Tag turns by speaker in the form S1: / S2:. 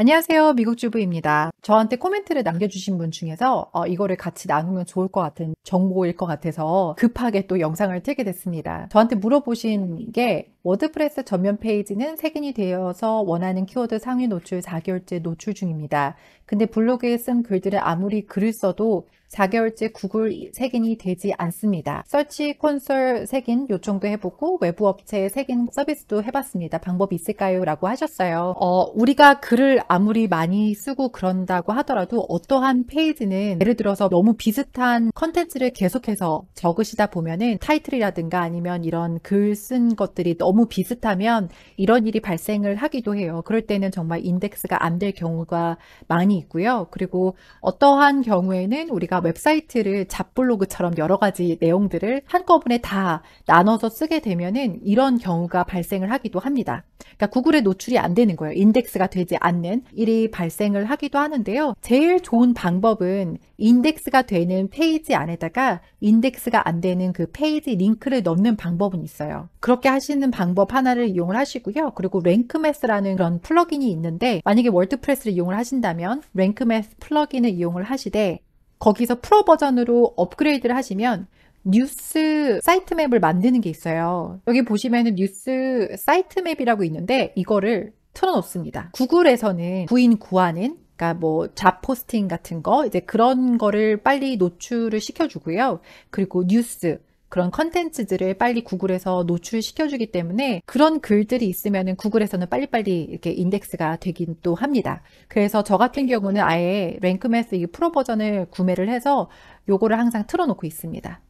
S1: 안녕하세요. 미국 주부입니다. 저한테 코멘트를 남겨주신 분 중에서 어, 이거를 같이 나누면 좋을 것 같은 정보일 것 같아서 급하게 또 영상을 틀게 됐습니다. 저한테 물어보신 게 워드프레스 전면 페이지는 색인이 되어서 원하는 키워드 상위 노출 4개월째 노출 중입니다. 근데 블로그에 쓴 글들을 아무리 글을 써도 4개월째 구글 색인이 되지 않습니다. 서치 콘솔 색인 요청도 해보고 외부 업체 색인 서비스도 해봤습니다. 방법이 있을까요? 라고 하셨어요. 어, 우리가 글을 아무리 많이 쓰고 그런다고 하더라도 어떠한 페이지는 예를 들어서 너무 비슷한 컨텐츠를 계속해서 적으시다 보면은 타이틀이라든가 아니면 이런 글 쓴 것들이 너무 비슷하면 이런 일이 발생을 하기도 해요. 그럴 때는 정말 인덱스가 안 될 경우가 많이 있고요. 그리고 어떠한 경우에는 우리가 제가 웹사이트를 잡블로그처럼 여러 가지 내용들을 한꺼번에 다 나눠서 쓰게 되면은 이런 경우가 발생을 하기도 합니다. 그러니까 구글에 노출이 안 되는 거예요. 인덱스가 되지 않는 일이 발생을 하기도 하는데요. 제일 좋은 방법은 인덱스가 되는 페이지 안에다가 인덱스가 안 되는 그 페이지 링크를 넣는 방법은 있어요. 그렇게 하시는 방법 하나를 이용을 하시고요. 그리고 랭크매스라는 그런 플러그인이 있는데 만약에 월드프레스를 이용을 하신다면 랭크매스 플러그인을 이용을 하시되 거기서 프로 버전으로 업그레이드를 하시면 뉴스 사이트맵을 만드는 게 있어요. 여기 보시면은 뉴스 사이트맵이라고 있는데 이거를 틀어놓습니다. 구글에서는 구인 구하는 그니까뭐 잡포스팅 같은 거 이제 그런 거를 빨리 노출을 시켜주고요. 그리고 뉴스 그런 컨텐츠들을 빨리 구글에서 노출시켜주기 때문에 그런 글들이 있으면 구글에서는 빨리빨리 이렇게 인덱스가 되긴 또 합니다. 그래서 저 같은 경우는 아예 랭크매스 이 프로 버전을 구매를 해서 요거를 항상 틀어놓고 있습니다.